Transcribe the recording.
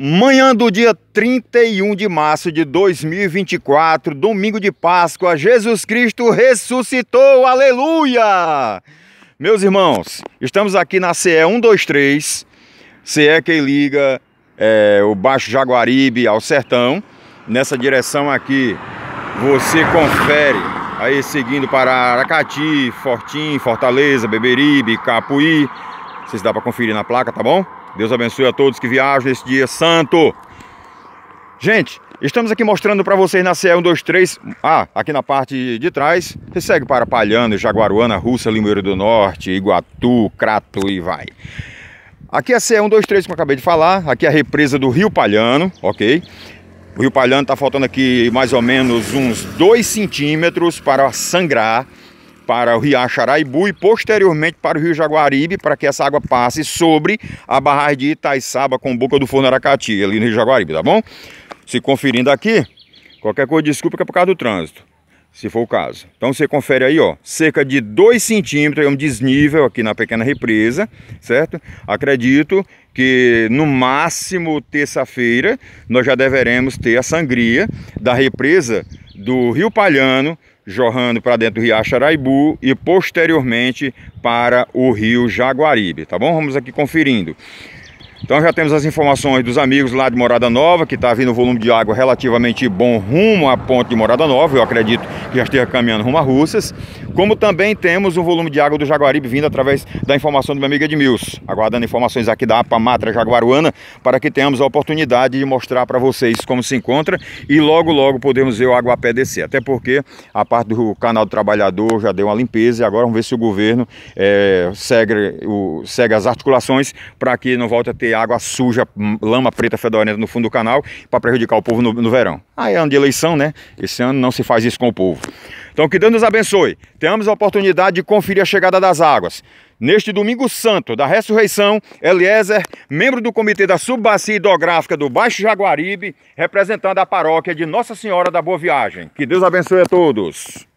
Manhã do dia 31 de março de 2024, domingo de Páscoa, Jesus Cristo ressuscitou, aleluia! Meus irmãos, estamos aqui na CE 123, CE que liga é, o Baixo Jaguaribe ao Sertão. Nessa direção aqui, você confere, aí seguindo para Aracati, Fortim, Fortaleza, Beberibe, Capuí. se dá para conferir na placa, tá bom? Deus abençoe a todos que viajam nesse dia santo. Gente, estamos aqui mostrando para vocês na CE 123. Ah, aqui na parte de trás. Você segue para Palhano, Jaguaruana, Russa, Limoeiro do Norte, Iguatu, Crato e vai. Aqui é a CE 123, como eu acabei de falar. Aqui é a represa do Rio Palhano, ok? O Rio Palhano está faltando aqui mais ou menos uns 2 centímetros para sangrar para o Riacho Araibu e posteriormente para o Rio Jaguaribe, para que essa água passe sobre a barragem de Itaiçaba com boca do Forno Aracati, ali no Rio Jaguaribe, tá bom? Se conferindo aqui, qualquer coisa desculpa que é por causa do trânsito, se for o caso. Então você confere aí, ó, cerca de 2 centímetros, é um desnível aqui na pequena represa, certo? Acredito que no máximo terça-feira nós já deveremos ter a sangria da represa do Rio Palhano, jorrando para dentro do Riacho Araibu e posteriormente para o Rio Jaguaribe, tá bom? Vamos aqui conferindo. Então já temos as informações dos amigos lá de Morada Nova, que está vindo um volume de água relativamente bom rumo à ponte de Morada Nova, eu acredito que já esteja caminhando rumo a Russas. Como também temos um volume de água do Jaguaribe vindo através da informação do meu amigo Edmilson. Aguardando informações aqui da APA Matra Jaguaruana para que tenhamos a oportunidade de mostrar para vocês como se encontra e logo, logo podemos ver o pé descer. Até porque a parte do canal do trabalhador já deu uma limpeza e agora vamos ver se o governo é, segue, o, segue as articulações para que não volte a ter água suja, lama preta fedorenta no fundo do canal para prejudicar o povo no, no verão. Aí é ano de eleição, né? Esse ano não se faz isso com o povo. Então que Deus nos abençoe. Tenhamos a oportunidade de conferir a chegada das águas. Neste domingo santo da ressurreição, Eliezer, membro do comitê da subbacia hidrográfica do Baixo Jaguaribe, representando a paróquia de Nossa Senhora da Boa Viagem. Que Deus abençoe a todos.